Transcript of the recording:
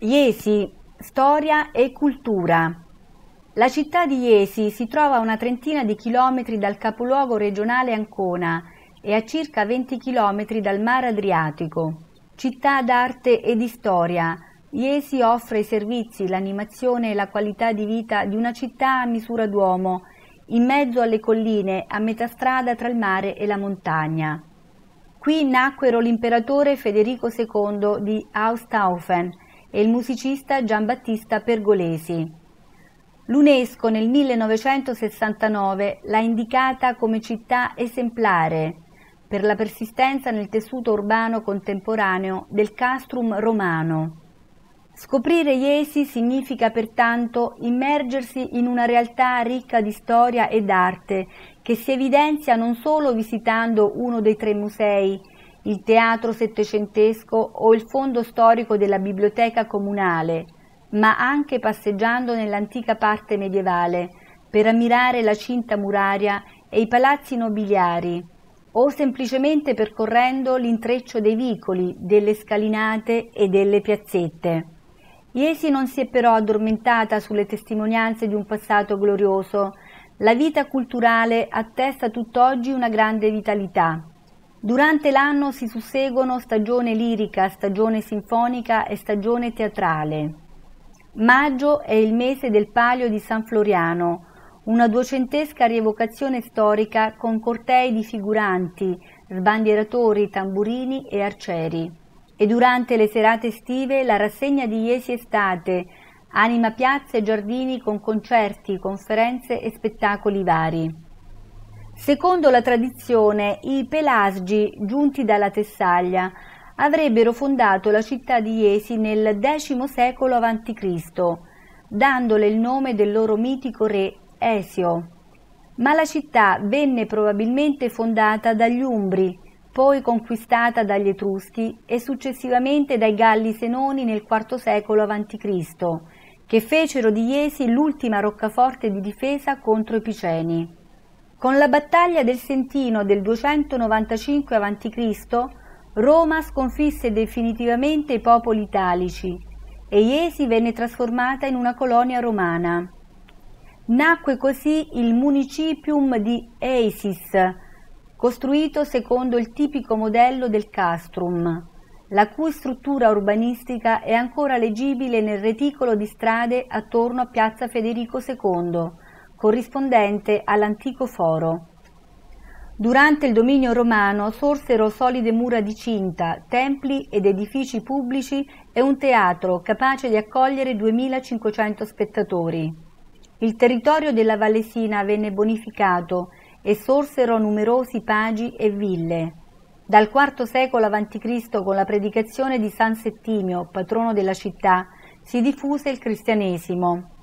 Iesi, storia e cultura. La città di Iesi si trova a una trentina di chilometri dal capoluogo regionale Ancona e a circa 20 chilometri dal mare Adriatico. Città d'arte e di storia, Iesi offre i servizi, l'animazione e la qualità di vita di una città a misura d'uomo, in mezzo alle colline, a metà strada tra il mare e la montagna. Qui nacquero l'imperatore Federico II di Austaufen, e il musicista Giambattista Pergolesi. L'UNESCO nel 1969 l'ha indicata come città esemplare per la persistenza nel tessuto urbano contemporaneo del castrum romano. Scoprire Iesi significa pertanto immergersi in una realtà ricca di storia ed arte che si evidenzia non solo visitando uno dei tre musei il teatro settecentesco o il fondo storico della biblioteca comunale, ma anche passeggiando nell'antica parte medievale per ammirare la cinta muraria e i palazzi nobiliari, o semplicemente percorrendo l'intreccio dei vicoli, delle scalinate e delle piazzette. Iesi non si è però addormentata sulle testimonianze di un passato glorioso. La vita culturale attesta tutt'oggi una grande vitalità. Durante l'anno si susseguono stagione lirica, stagione sinfonica e stagione teatrale. Maggio è il mese del Palio di San Floriano, una duecentesca rievocazione storica con cortei di figuranti, sbandieratori, tamburini e arcieri. E durante le serate estive la rassegna di Iesi Estate, anima piazze e giardini con concerti, conferenze e spettacoli vari. Secondo la tradizione, i Pelasgi, giunti dalla Tessaglia, avrebbero fondato la città di Iesi nel X secolo a.C., dandole il nome del loro mitico re Esio. Ma la città venne probabilmente fondata dagli Umbri, poi conquistata dagli Etruschi e successivamente dai Galli Senoni nel IV secolo a.C., che fecero di Iesi l'ultima roccaforte di difesa contro i Piceni. Con la battaglia del Sentino del 295 a.C. Roma sconfisse definitivamente i popoli italici e Iesi venne trasformata in una colonia romana. Nacque così il municipium di Eisis, costruito secondo il tipico modello del castrum, la cui struttura urbanistica è ancora leggibile nel reticolo di strade attorno a Piazza Federico II corrispondente all'antico foro. Durante il dominio romano sorsero solide mura di cinta, templi ed edifici pubblici e un teatro capace di accogliere 2500 spettatori. Il territorio della Vallesina venne bonificato e sorsero numerosi pagi e ville. Dal IV secolo a.C., con la predicazione di San Settimio, patrono della città, si diffuse il cristianesimo.